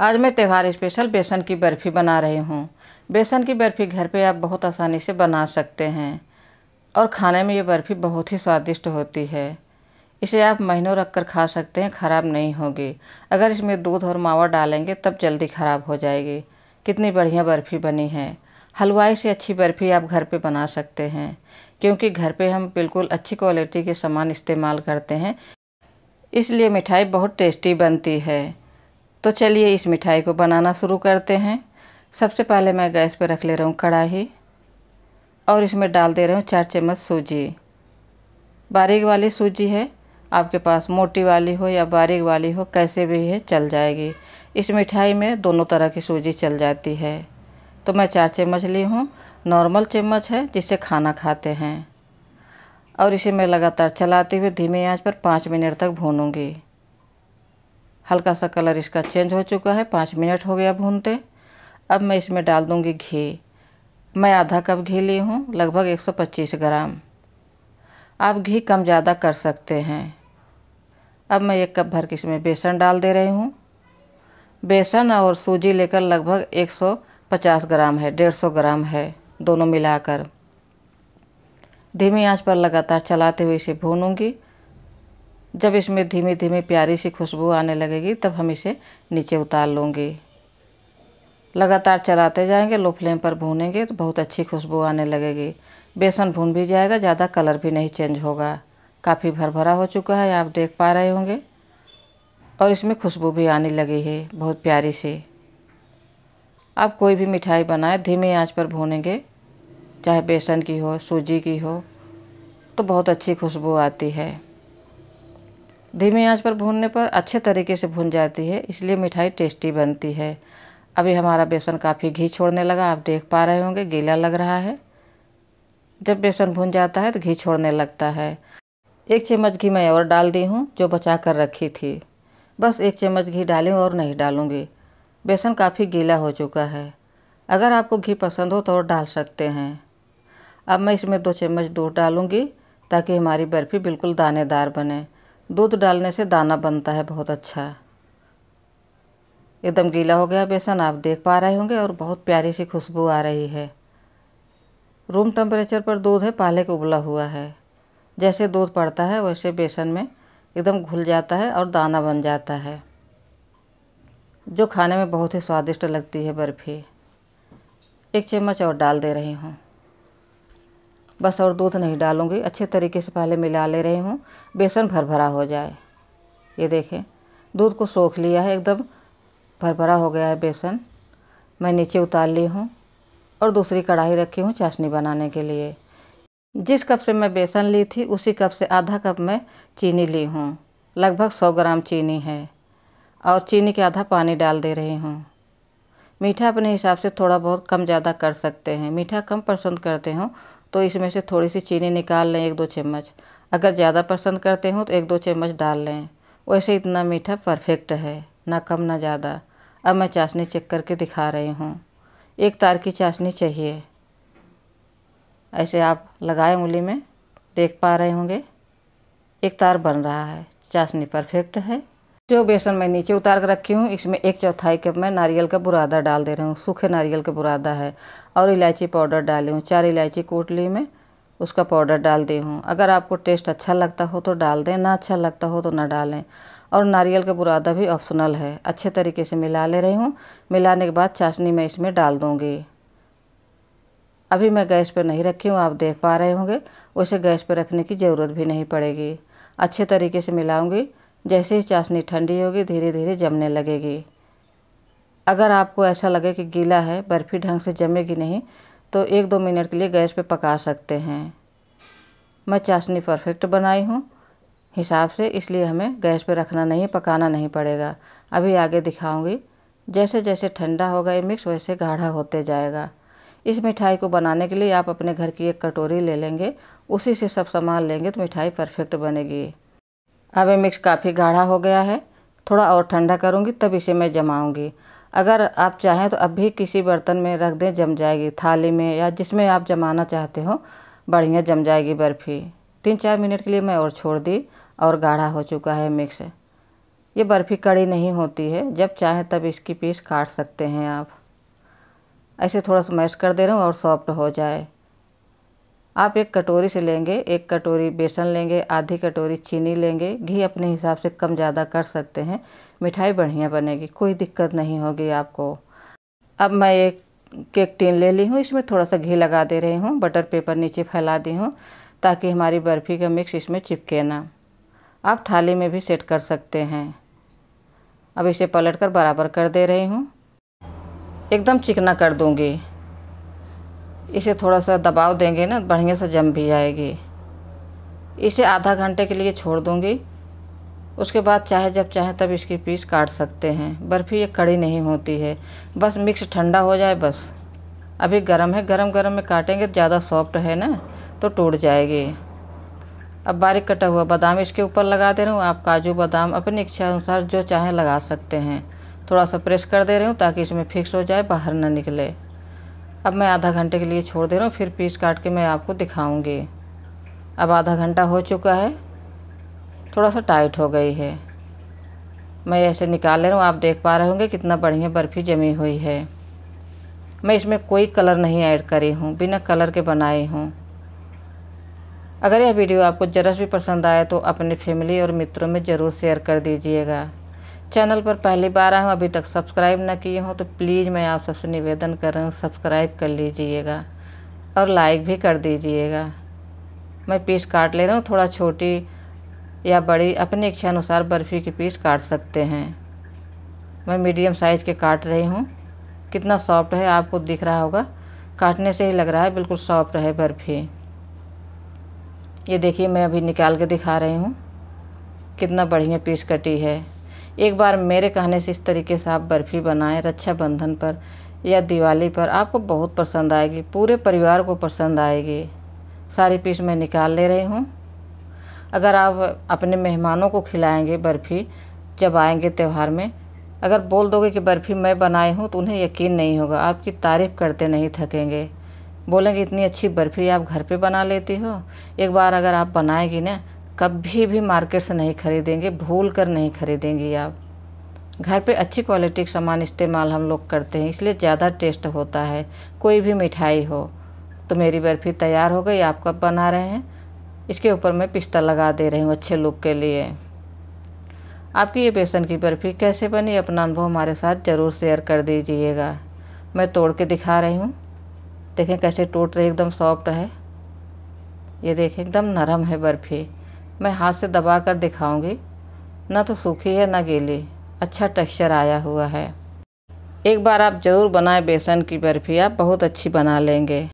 आज मैं त्यौहार स्पेशल बेसन की बर्फ़ी बना रही हूँ बेसन की बर्फ़ी घर पे आप बहुत आसानी से बना सकते हैं और खाने में ये बर्फ़ी बहुत ही स्वादिष्ट होती है इसे आप महीनों रख कर खा सकते हैं ख़राब नहीं होगी अगर इसमें दूध और मावा डालेंगे तब जल्दी ख़राब हो जाएगी कितनी बढ़िया बर्फ़ी बनी है हलवाई से अच्छी बर्फ़ी आप घर पे बना सकते हैं क्योंकि घर पे हम बिल्कुल अच्छी क्वालिटी के सामान इस्तेमाल करते हैं इसलिए मिठाई बहुत टेस्टी बनती है तो चलिए इस मिठाई को बनाना शुरू करते हैं सबसे पहले मैं गैस पर रख ले रहा हूँ कढ़ाही और इसमें डाल दे रहा हूँ चार चम्मच सूजी बारीक वाली सूजी है आपके पास मोटी वाली हो या बारीक वाली हो कैसे भी है चल जाएगी इस मिठाई में दोनों तरह की सूजी चल जाती है तो मैं चार चम्मच ली हूँ नॉर्मल चम्मच है जिससे खाना खाते हैं और इसे मैं लगातार चलाते हुए धीमी आंच पर पाँच मिनट तक भूनूंगी हल्का सा कलर इसका चेंज हो चुका है पाँच मिनट हो गया भूनते अब मैं इसमें डाल दूँगी घी मैं आधा कप घी ली हूँ लगभग 125 ग्राम आप घी कम ज़्यादा कर सकते हैं अब मैं एक कप भर के इसमें बेसन डाल दे रही हूँ बेसन और सूजी लेकर लगभग 150 ग्राम है 150 ग्राम है दोनों मिलाकर धीमी आंच पर लगातार चलाते हुए इसे भूनूंगी जब इसमें धीमे धीमे प्यारी सी खुशबू आने लगेगी तब हम इसे नीचे उतार लूँगी लगातार चलाते जाएंगे लो फ्लेम पर भूनेंगे तो बहुत अच्छी खुशबू आने लगेगी बेसन भून भी जाएगा ज़्यादा कलर भी नहीं चेंज होगा काफ़ी भरभरा हो चुका है आप देख पा रहे होंगे और इसमें खुशबू भी आने लगी है बहुत प्यारी सी आप कोई भी मिठाई बनाए धीमे आंच पर भूनेंगे चाहे बेसन की हो सूजी की हो तो बहुत अच्छी खुशबू आती है धीमी आंच पर भूनने पर अच्छे तरीके से भून जाती है इसलिए मिठाई टेस्टी बनती है अभी हमारा बेसन काफ़ी घी छोड़ने लगा आप देख पा रहे होंगे गीला लग रहा है जब बेसन भून जाता है तो घी छोड़ने लगता है एक चम्मच घी मैं और डाल दी हूँ जो बचा कर रखी थी बस एक चम्मच घी डालें और नहीं डालूँगी बेसन काफ़ी गीला हो चुका है अगर आपको घी पसंद हो तो और डाल सकते हैं अब मैं इसमें दो चम्मच दूध डालूँगी ताकि हमारी बर्फ़ी बिल्कुल दानेदार बने दूध डालने से दाना बनता है बहुत अच्छा एकदम गीला हो गया बेसन आप देख पा रहे होंगे और बहुत प्यारी सी खुशबू आ रही है रूम टेम्परेचर पर दूध है पहले का उबला हुआ है जैसे दूध पड़ता है वैसे बेसन में एकदम घुल जाता है और दाना बन जाता है जो खाने में बहुत ही स्वादिष्ट लगती है बर्फ़ी एक चम्मच और डाल दे रही हूँ बस और दूध नहीं डालूँगी अच्छे तरीके से पहले मिला ले रही हूँ बेसन भर भरा हो जाए ये देखें दूध को सोख लिया है एकदम भर भरा हो गया है बेसन मैं नीचे उतार ली हूँ और दूसरी कढ़ाई रखी हूँ चाशनी बनाने के लिए जिस कप से मैं बेसन ली थी उसी कप से आधा कप मैं चीनी ली हूँ लगभग सौ ग्राम चीनी है और चीनी के आधा पानी डाल दे रही हूँ मीठा अपने हिसाब से थोड़ा बहुत कम ज़्यादा कर सकते हैं मीठा कम पसंद करते हो तो इसमें से थोड़ी सी चीनी निकाल लें एक दो चम्मच अगर ज़्यादा पसंद करते हो तो एक दो चम्मच डाल लें वैसे इतना मीठा परफेक्ट है ना कम ना ज़्यादा अब मैं चाशनी चेक करके दिखा रही हूँ एक तार की चाशनी चाहिए ऐसे आप लगाए उंगली में देख पा रहे होंगे एक तार बन रहा है चाशनी परफेक्ट है जो बेसन मैं नीचे उतार कर रखी हूँ इसमें एक चौथाई कप मैं नारियल का बुरादा डाल दे रही हूँ सूखे नारियल का बुरादा है और इलायची पाउडर डाली हूँ चार इलायची कूट ली मैं उसका पाउडर डाल दी हूँ अगर आपको टेस्ट अच्छा लगता हो तो डाल दें ना अच्छा लगता हो तो ना डालें और नारियल का बुरादा भी ऑप्शनल है अच्छे तरीके से मिला ले रही हूँ मिलाने के बाद चाशनी मैं इसमें डाल दूँगी अभी मैं गैस पर नहीं रखी हूँ आप देख पा रहे होंगे उसे गैस पर रखने की ज़रूरत भी नहीं पड़ेगी अच्छे तरीके से मिलाऊँगी जैसे ही चाशनी ठंडी होगी धीरे धीरे जमने लगेगी अगर आपको ऐसा लगे कि गीला है बर्फ़ी ढंग से जमेगी नहीं तो एक दो मिनट के लिए गैस पे पका सकते हैं मैं चाशनी परफेक्ट बनाई हूँ हिसाब से इसलिए हमें गैस पे रखना नहीं पकाना नहीं पड़ेगा अभी आगे दिखाऊंगी जैसे जैसे ठंडा होगा ये मिक्स वैसे गाढ़ा होते जाएगा इस मिठाई को बनाने के लिए आप अपने घर की एक कटोरी ले लेंगे उसी से सब सामान लेंगे तो मिठाई परफेक्ट बनेगी अब ये मिक्स काफ़ी गाढ़ा हो गया है थोड़ा और ठंडा करूँगी तब इसे मैं जमाऊँगी अगर आप चाहें तो अब भी किसी बर्तन में रख दें जम जाएगी थाली में या जिसमें आप जमाना चाहते हो बढ़िया जम जाएगी बर्फ़ी तीन चार मिनट के लिए मैं और छोड़ दी और गाढ़ा हो चुका है मिक्स ये बर्फ़ी कड़ी नहीं होती है जब चाहें तब इसकी पीस काट सकते हैं आप ऐसे थोड़ा सा मैश कर दे रहा हूँ और सॉफ्ट हो जाए आप एक कटोरी से लेंगे एक कटोरी बेसन लेंगे आधी कटोरी चीनी लेंगे घी अपने हिसाब से कम ज़्यादा कर सकते हैं मिठाई बढ़िया बनेगी कोई दिक्कत नहीं होगी आपको अब मैं एक केक टीन ले ली हूँ इसमें थोड़ा सा घी लगा दे रही हूँ बटर पेपर नीचे फैला दी हूँ ताकि हमारी बर्फ़ी का मिक्स इसमें चिपके ना आप थाली में भी सेट कर सकते हैं अब इसे पलट कर बराबर कर दे रही हूँ एकदम चिकना कर दूँगी इसे थोड़ा सा दबाव देंगे ना बढ़िया से जम भी जाएगी इसे आधा घंटे के लिए छोड़ दूँगी उसके बाद चाहे जब चाहे तब इसकी पीस काट सकते हैं बर्फ़ी ये कड़ी नहीं होती है बस मिक्स ठंडा हो जाए बस अभी गर्म है गरम गरम में काटेंगे ज़्यादा सॉफ्ट है ना तो टूट जाएगी अब बारीक कटा हुआ बादाम इसके ऊपर लगा दे रहा हूँ आप काजू बादाम अपनी इच्छा अनुसार जो चाहें लगा सकते हैं थोड़ा सा प्रेस कर दे रही हूँ ताकि इसमें फिक्स हो जाए बाहर ना निकले अब मैं आधा घंटे के लिए छोड़ दे रहा हूँ फिर पीस काट के मैं आपको दिखाऊंगी अब आधा घंटा हो चुका है थोड़ा सा टाइट हो गई है मैं ऐसे निकाल ले रहा हूँ आप देख पा रहे होंगे कितना बढ़िया बर्फ़ी जमी हुई है मैं इसमें कोई कलर नहीं ऐड करी हूँ बिना कलर के बनाई हूँ अगर यह वीडियो आपको जरस भी पसंद आए तो अपने फैमिली और मित्रों में ज़रूर शेयर कर दीजिएगा चैनल पर पहली बार आए हूँ अभी तक सब्सक्राइब ना किए हों तो प्लीज़ मैं आप सबसे निवेदन कर रहा हूँ सब्सक्राइब कर लीजिएगा और लाइक भी कर दीजिएगा मैं पीस काट ले रहा हूँ थोड़ा छोटी या बड़ी अपनी इच्छा अनुसार बर्फ़ी के पीस काट सकते हैं मैं मीडियम साइज़ के काट रही हूँ कितना सॉफ्ट है आपको दिख रहा होगा काटने से ही लग रहा है बिल्कुल सॉफ्ट है बर्फ़ी ये देखिए मैं अभी निकाल के दिखा रही हूँ कितना बढ़िया पीस कटी है एक बार मेरे कहने से इस तरीके से आप बर्फ़ी बनाएं रक्षाबंधन पर या दिवाली पर आपको बहुत पसंद आएगी पूरे परिवार को पसंद आएगी सारी पीस मैं निकाल ले रही हूँ अगर आप अपने मेहमानों को खिलाएंगे बर्फ़ी जब आएंगे त्यौहार में अगर बोल दोगे कि बर्फ़ी मैं बनाई हूँ तो उन्हें यकीन नहीं होगा आपकी तारीफ़ करते नहीं थकेंगे बोलेंगे इतनी अच्छी बर्फ़ी आप घर पे बना लेती हो एक बार अगर आप बनाएगी ना कभी भी मार्केट से नहीं खरीदेंगे भूल कर नहीं खरीदेंगी आप घर पे अच्छी क्वालिटी का सामान इस्तेमाल हम लोग करते हैं इसलिए ज़्यादा टेस्ट होता है कोई भी मिठाई हो तो मेरी बर्फ़ी तैयार हो गई आप कब बना रहे हैं इसके ऊपर मैं पिस्ता लगा दे रही हूँ अच्छे लुक के लिए आपकी ये बेसन की बर्फ़ी कैसे बनी अपना अनुभव हमारे साथ ज़रूर शेयर कर दीजिएगा मैं तोड़ के दिखा रही हूँ देखें कैसे टूट रही एकदम सॉफ्ट है ये देखें एकदम नरम है बर्फ़ी मैं हाथ से दबा कर दिखाऊँगी ना तो सूखी है ना गीली अच्छा टेक्सचर आया हुआ है एक बार आप ज़रूर बनाएं बेसन की बर्फ़ी आप बहुत अच्छी बना लेंगे